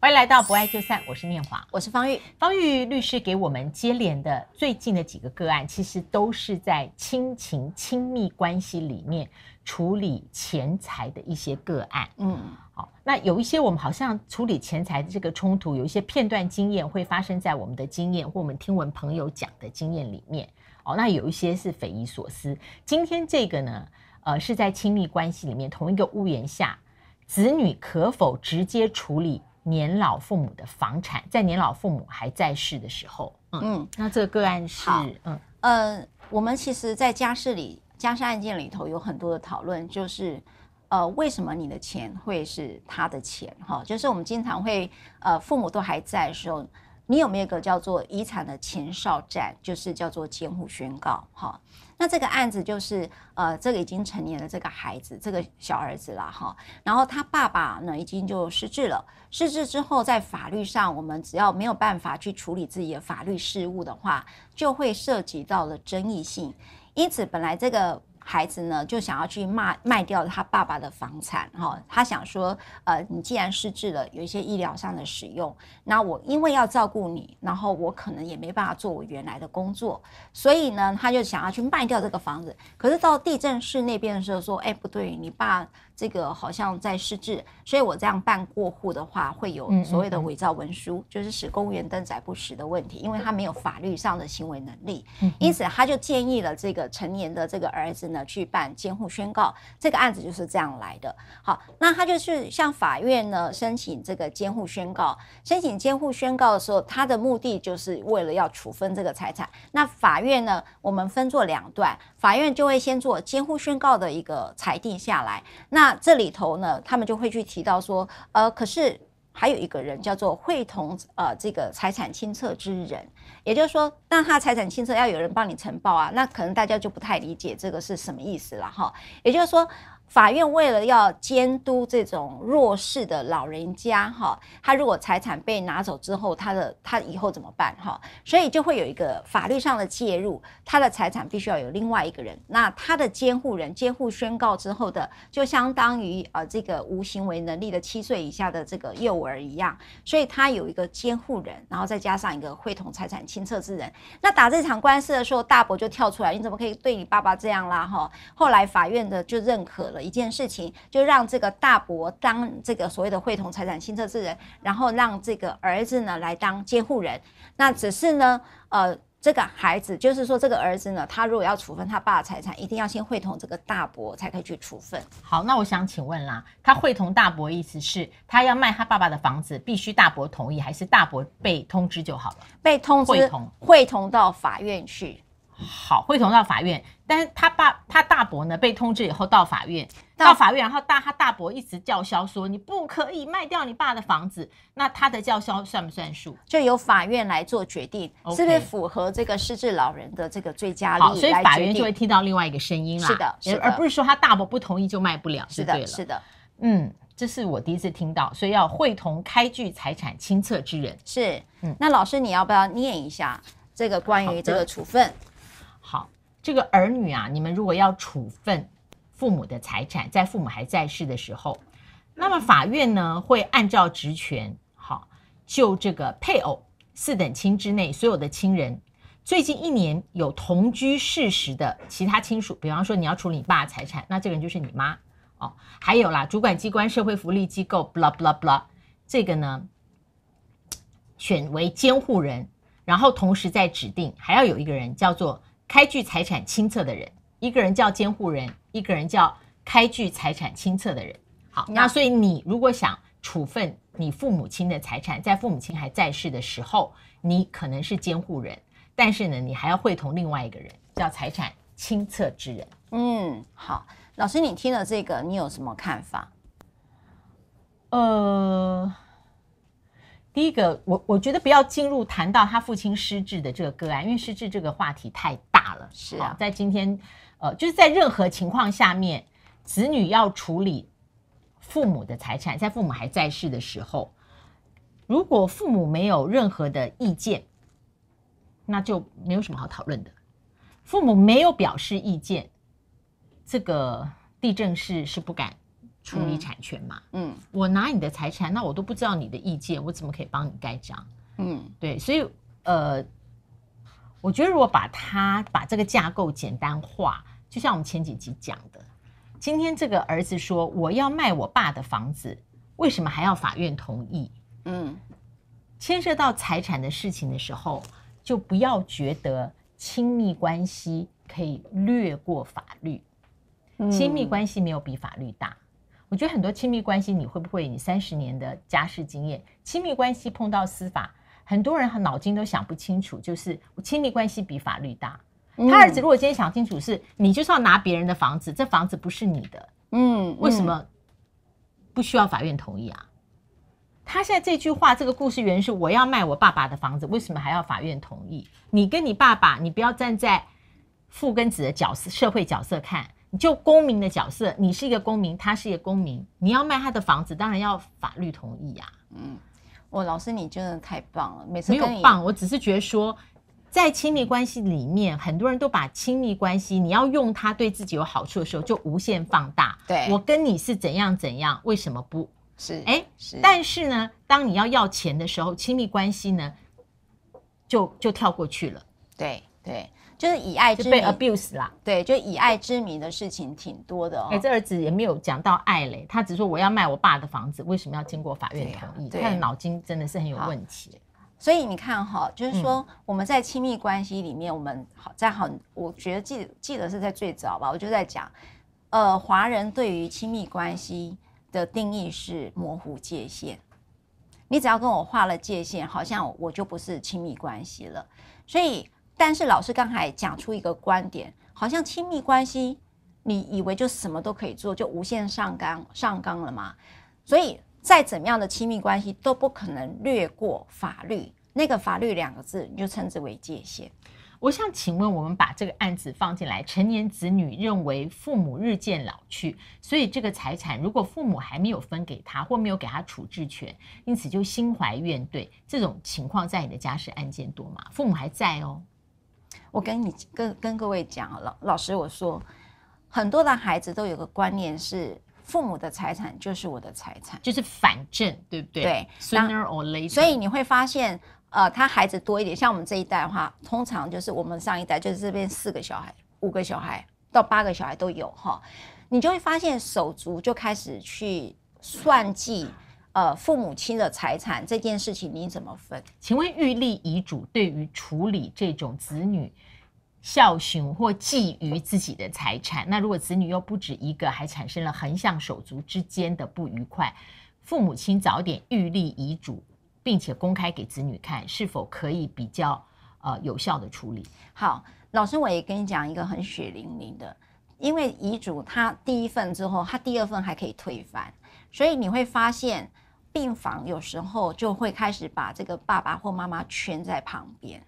欢迎来到《不爱就散》，我是念华，我是方玉。方玉律师给我们接连的最近的几个个案，其实都是在亲情、亲密关系里面处理钱财的一些个案。嗯，好，那有一些我们好像处理钱财的这个冲突，有一些片段经验会发生在我们的经验或我们听闻朋友讲的经验里面。哦，那有一些是匪夷所思。今天这个呢，呃，是在亲密关系里面，同一个屋檐下，子女可否直接处理？年老父母的房产，在年老父母还在世的时候，嗯，那这个个案是，嗯，呃，我们其实在家事里，家事案件里头有很多的讨论，就是，呃，为什么你的钱会是他的钱？哈，就是我们经常会，呃，父母都还在的时候。你有没有一个叫做遗产的前哨战，就是叫做监护宣告？哈，那这个案子就是，呃，这个已经成年的这个孩子，这个小儿子了，哈，然后他爸爸呢，已经就失智了。失智之后，在法律上，我们只要没有办法去处理自己的法律事务的话，就会涉及到了争议性。因此，本来这个。孩子呢，就想要去卖卖掉他爸爸的房产，哈，他想说，呃，你既然失智了，有一些医疗上的使用，那我因为要照顾你，然后我可能也没办法做我原来的工作，所以呢，他就想要去卖掉这个房子。可是到地震室那边的时候说，哎，不对，你爸这个好像在失智，所以我这样办过户的话，会有所谓的伪造文书，就是使公务员登载不实的问题，因为他没有法律上的行为能力。嗯，因此他就建议了这个成年的这个儿子呢。去办监护宣告，这个案子就是这样来的。好，那他就是向法院呢申请这个监护宣告。申请监护宣告的时候，他的目的就是为了要处分这个财产。那法院呢，我们分做两段，法院就会先做监护宣告的一个裁定下来。那这里头呢，他们就会去提到说，呃，可是。还有一个人叫做会同呃，这个财产清册之人，也就是说，那他财产清册要有人帮你呈报啊，那可能大家就不太理解这个是什么意思了哈。也就是说。法院为了要监督这种弱势的老人家，哈，他如果财产被拿走之后，他的他以后怎么办，哈？所以就会有一个法律上的介入，他的财产必须要有另外一个人，那他的监护人、监护宣告之后的，就相当于呃这个无行为能力的七岁以下的这个幼儿一样，所以他有一个监护人，然后再加上一个会同财产清册之人。那打这场官司的时候，大伯就跳出来，你怎么可以对你爸爸这样啦，哈？后来法院的就认可了。一件事情，就让这个大伯当这个所谓的会同财产清册之人，然后让这个儿子呢来当监护人。那只是呢，呃，这个孩子，就是说这个儿子呢，他如果要处分他爸的财产，一定要先会同这个大伯才可以去处分。好，那我想请问啦，他会同大伯的意思是他要卖他爸爸的房子，必须大伯同意，还是大伯被通知就好了？被通知会同汇同到法院去。好，会同到法院，但是他爸他大伯呢被通知以后到法院，到法院，然后大他大伯一直叫嚣说你不可以卖掉你爸的房子，那他的叫嚣算不算数？就由法院来做决定，是不是符合这个失智老人的这个最佳利益？所以法院就会听到另外一个声音啦。是的，而不是说他大伯不同意就卖不了，是的，是的。嗯，这是我第一次听到，所以要会同开具财产清册之人。是，嗯，那老师你要不要念一下这个关于这个处分？好，这个儿女啊，你们如果要处分父母的财产，在父母还在世的时候，那么法院呢会按照职权，好，就这个配偶、四等亲之内所有的亲人，最近一年有同居事实的其他亲属，比方说你要处理你爸财产，那这个人就是你妈哦。还有啦，主管机关、社会福利机构，blah blah，这个呢，选为监护人，然后同时再指定还要有一个人叫做。开具财产清册的人，一个人叫监护人，一个人叫开具财产清册的人。好，那所以你如果想处分你父母亲的财产，在父母亲还在世的时候，你可能是监护人，但是呢，你还要会同另外一个人叫财产清册之人。嗯，好，老师，你听了这个，你有什么看法？呃。第一个，我我觉得不要进入谈到他父亲失智的这个个案，因为失智这个话题太大了。是啊，在今天，呃，就是在任何情况下面，子女要处理父母的财产，在父母还在世的时候，如果父母没有任何的意见，那就没有什么好讨论的。父母没有表示意见，这个地震是是不敢。处理产权嘛，嗯，我拿你的财产，那我都不知道你的意见，我怎么可以帮你盖章？嗯，对，所以呃，我觉得如果把他把这个架构简单化，就像我们前几集讲的，今天这个儿子说我要卖我爸的房子，为什么还要法院同意？嗯，牵涉到财产的事情的时候，就不要觉得亲密关系可以略过法律，亲密关系没有比法律大。我觉得很多亲密关系，你会不会你三十年的家事经验？亲密关系碰到司法，很多人脑筋都想不清楚，就是亲密关系比法律大。他儿子如果今天想清楚，是你就算要拿别人的房子，这房子不是你的，嗯，为什么不需要法院同意啊？他现在这句话，这个故事源是我要卖我爸爸的房子，为什么还要法院同意？你跟你爸爸，你不要站在父跟子的角色、社会角色看。就公民的角色，你是一个公民，他是一个公民，你要卖他的房子，当然要法律同意啊。嗯，我老师你真的太棒了，每次没有棒，我只是觉得说，在亲密关系里面，很多人都把亲密关系，你要用它对自己有好处的时候，就无限放大。对，我跟你是怎样怎样，为什么不是？哎，是。但是呢，当你要要钱的时候，亲密关系呢，就就跳过去了。对。对，就是以爱就被 abuse 啦。对，就以爱之名的事情挺多的哦。哎，这儿子也没有讲到爱嘞，他只说我要卖我爸的房子，为什么要经过法院同意？他的脑筋真的是很有问题。所以你看哈，就是说我们在亲密关系里面，我们在很我觉得记记得是在最早吧，我就在讲，呃，华人对于亲密关系的定义是模糊界限，你只要跟我画了界限，好像我就不是亲密关系了，所以。但是老师刚才讲出一个观点，好像亲密关系，你以为就什么都可以做，就无限上纲上纲了嘛？所以再怎么样的亲密关系都不可能略过法律那个“法律”两个字，你就称之为界限。我想请问，我们把这个案子放进来，成年子女认为父母日渐老去，所以这个财产如果父母还没有分给他，或没有给他处置权，因此就心怀怨对这种情况，在你的家事案件多吗？父母还在哦。我跟你跟跟各位讲，老老师我说，很多的孩子都有个观念是，父母的财产就是我的财产，就是反正对不对？对，sooner or later。所以你会发现，呃，他孩子多一点，像我们这一代的话，通常就是我们上一代就是这边四个小孩、五个小孩到八个小孩都有哈，你就会发现手足就开始去算计。呃，父母亲的财产这件事情，你怎么分？请问预立遗嘱对于处理这种子女孝顺或觊觎自己的财产，那如果子女又不止一个，还产生了横向手足之间的不愉快，父母亲早点预立遗嘱，并且公开给子女看，是否可以比较呃有效的处理？好，老师，我也跟你讲一个很血淋淋的，因为遗嘱他第一份之后，他第二份还可以推翻，所以你会发现。病房有时候就会开始把这个爸爸或妈妈圈在旁边，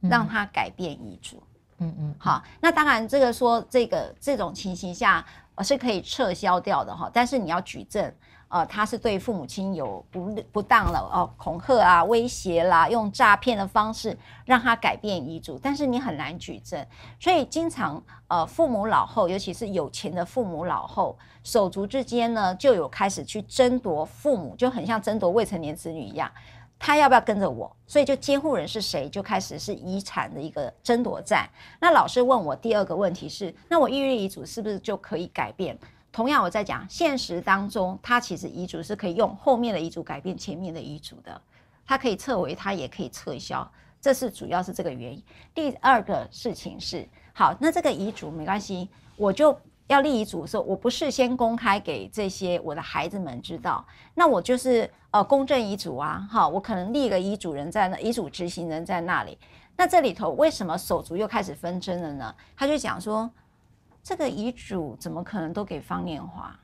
让他改变遗嘱。嗯嗯，好，那当然这个说这个这种情形下是可以撤销掉的哈，但是你要举证。呃，他是对父母亲有不不当了哦，恐吓啊、威胁啦，用诈骗的方式让他改变遗嘱，但是你很难举证，所以经常呃，父母老后，尤其是有钱的父母老后，手足之间呢，就有开始去争夺父母，就很像争夺未成年子女一样，他要不要跟着我？所以就监护人是谁，就开始是遗产的一个争夺战。那老师问我第二个问题是，那我预立遗嘱是不是就可以改变？同样，我在讲现实当中，他其实遗嘱是可以用后面的遗嘱改变前面的遗嘱的，他可以撤回，他也可以撤销，这是主要是这个原因。第二个事情是，好，那这个遗嘱没关系，我就要立遗嘱的时候，我不事先公开给这些我的孩子们知道，那我就是呃公证遗嘱啊，好，我可能立个遗嘱人在那，遗嘱执行人在那里。那这里头为什么手足又开始纷争了呢？他就讲说。这个遗嘱怎么可能都给方念华？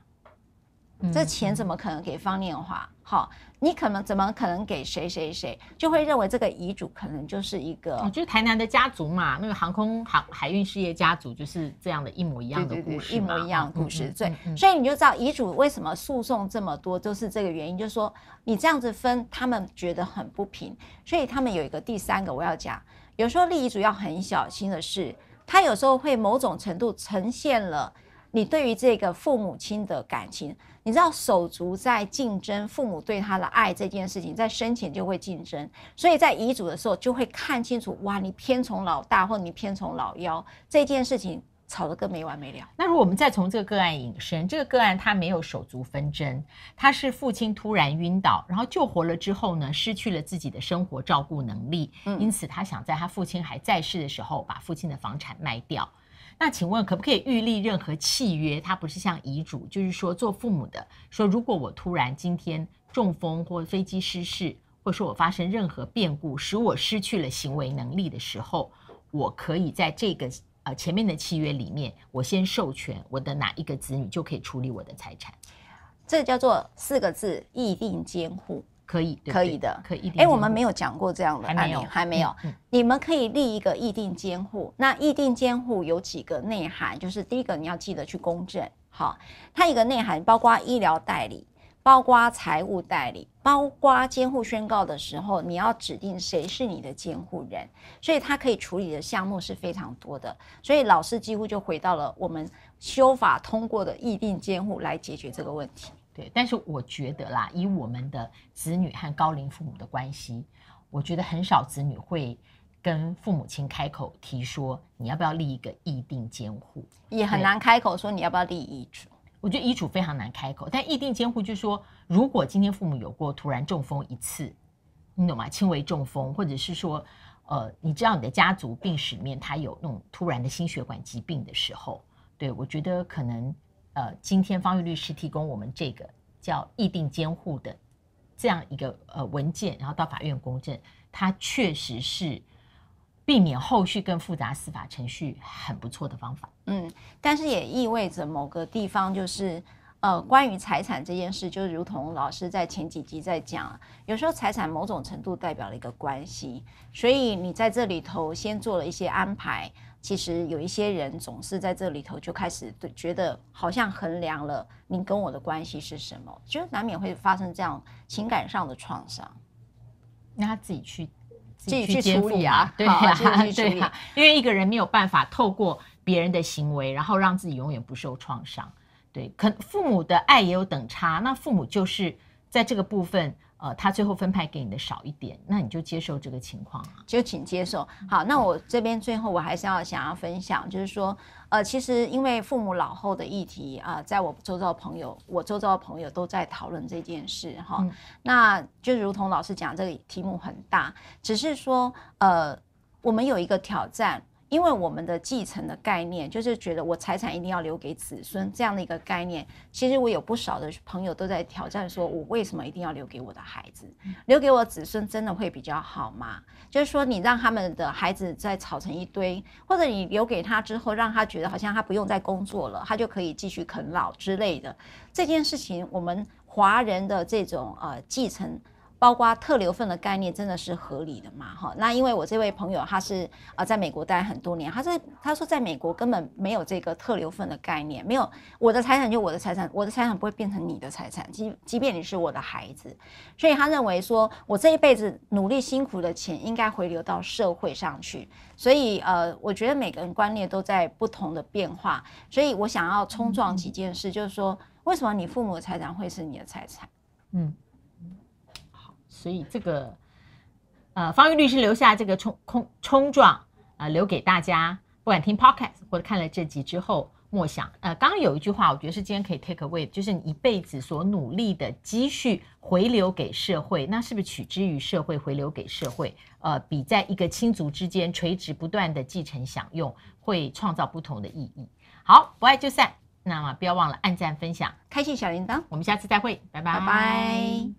这钱怎么可能给方念华？好，你可能怎么可能给谁谁谁？就会认为这个遗嘱可能就是一个，就是台南的家族嘛，那个航空航海运事业家族就是这样的一模一样的故事，一模一样的故事。所所以你就知道遗嘱为什么诉讼这么多，就是这个原因，就是说你这样子分，他们觉得很不平。所以他们有一个第三个我要讲，有时候立遗嘱要很小心的是。他有时候会某种程度呈现了你对于这个父母亲的感情，你知道手足在竞争，父母对他的爱这件事情在生前就会竞争，所以在遗嘱的时候就会看清楚，哇，你偏从老大或你偏从老幺这件事情。吵得更没完没了。那如果我们再从这个个案引申，这个个案他没有手足纷争，他是父亲突然晕倒，然后救活了之后呢，失去了自己的生活照顾能力，因此他想在他父亲还在世的时候把父亲的房产卖掉。那请问可不可以预立任何契约？他不是像遗嘱，就是说做父母的说，如果我突然今天中风或飞机失事，或说我发生任何变故使我失去了行为能力的时候，我可以在这个。啊，前面的契约里面，我先授权我的哪一个子女就可以处理我的财产，这叫做四个字议定监护，可以，可以的，可以。哎，我们没有讲过这样的案例，还没有。你们可以立一个议定监护，那议定监护有几个内涵，就是第一个你要记得去公证，好，它一个内涵包括医疗代理。包括财务代理，包括监护宣告的时候，你要指定谁是你的监护人，所以他可以处理的项目是非常多的。所以老师几乎就回到了我们修法通过的议定监护来解决这个问题。对，但是我觉得啦，以我们的子女和高龄父母的关系，我觉得很少子女会跟父母亲开口提说你要不要立一个议定监护，也很难开口说你要不要立遗嘱。我觉得遗嘱非常难开口，但议定监护就是说，如果今天父母有过突然中风一次，你懂吗？轻微中风，或者是说，呃，你知道你的家族病史里面他有那种突然的心血管疾病的时候，对我觉得可能，呃，今天方玉律师提供我们这个叫议定监护的这样一个呃文件，然后到法院公证，它确实是。避免后续更复杂司法程序，很不错的方法。嗯，但是也意味着某个地方就是，呃，关于财产这件事，就如同老师在前几集在讲，有时候财产某种程度代表了一个关系，所以你在这里头先做了一些安排，其实有一些人总是在这里头就开始对觉得好像衡量了你跟我的关系是什么，就难免会发生这样情感上的创伤，让他自己去。自己去处理啊，对 呀，对因为一个人没有办法透过别人的行为，然后让自己永远不受创伤。对，可父母的爱也有等差，那父母就是在这个部分。呃，他最后分派给你的少一点，那你就接受这个情况，就请接受。好，那我这边最后我还是要想要分享，就是说，呃，其实因为父母老后的议题啊，在我周遭的朋友，我周遭的朋友都在讨论这件事哈。那就如同老师讲，这个题目很大，只是说，呃，我们有一个挑战。因为我们的继承的概念，就是觉得我财产一定要留给子孙这样的一个概念。其实我有不少的朋友都在挑战，说我为什么一定要留给我的孩子？留给我子孙真的会比较好吗？就是说你让他们的孩子在吵成一堆，或者你留给他之后，让他觉得好像他不用再工作了，他就可以继续啃老之类的。这件事情，我们华人的这种呃继承。包括特留份的概念真的是合理的吗？哈，那因为我这位朋友他是啊，在美国待很多年，他是他说在美国根本没有这个特留份的概念，没有我的财产就我的财产，我的财产不会变成你的财产，即即便你是我的孩子。所以他认为说我这一辈子努力辛苦的钱应该回流到社会上去。所以呃，我觉得每个人观念都在不同的变化。所以我想要冲撞几件事，就是说为什么你父母的财产会是你的财产？嗯。所以这个，呃，方玉律师留下这个冲冲冲撞啊，留给大家，不管听 podcast 或者看了这集之后默想。呃，刚刚有一句话，我觉得是今天可以 take away，就是你一辈子所努力的积蓄回流给社会，那是不是取之于社会回流给社会？呃，比在一个亲族之间垂直不断的继承享用，会创造不同的意义。好，不爱就散，那么不要忘了按赞分享，开启小铃铛，我们下次再会，拜拜。